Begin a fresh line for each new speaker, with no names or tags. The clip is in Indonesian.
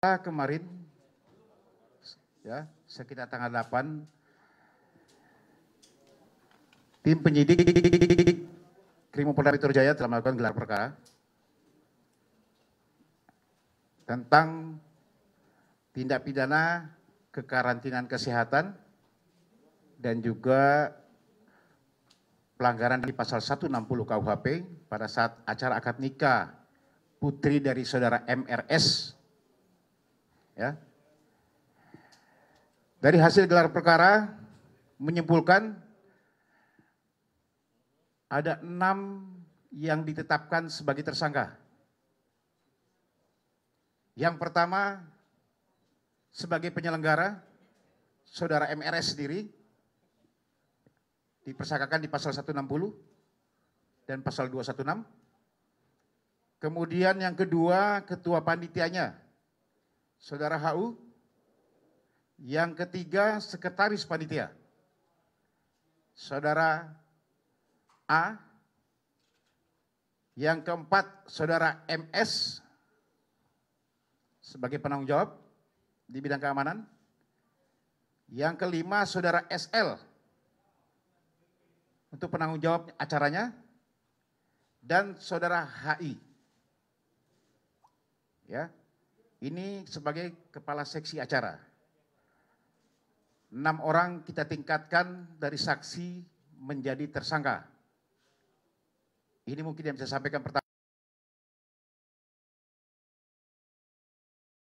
Kita kemarin ya sekitar tanggal 8 tim penyidik Krimo Polda Metro Jaya telah melakukan gelar perkara tentang tindak pidana kekarantinaan kesehatan dan juga pelanggaran di pasal 160 KUHP pada saat acara akad nikah putri dari saudara MRS Ya. Dari hasil gelar perkara menyimpulkan ada enam yang ditetapkan sebagai tersangka. Yang pertama sebagai penyelenggara saudara MRS sendiri dipersangkakan di pasal 160 dan pasal 216. Kemudian yang kedua ketua panitianya Saudara HU. Yang ketiga, Sekretaris Panitia. Saudara A. Yang keempat, Saudara MS sebagai penanggung jawab di bidang keamanan. Yang kelima, Saudara SL untuk penanggung jawab acaranya. Dan Saudara HI. Ya, ini sebagai kepala seksi acara. Enam orang kita tingkatkan dari saksi menjadi tersangka. Ini mungkin yang bisa sampaikan pertama.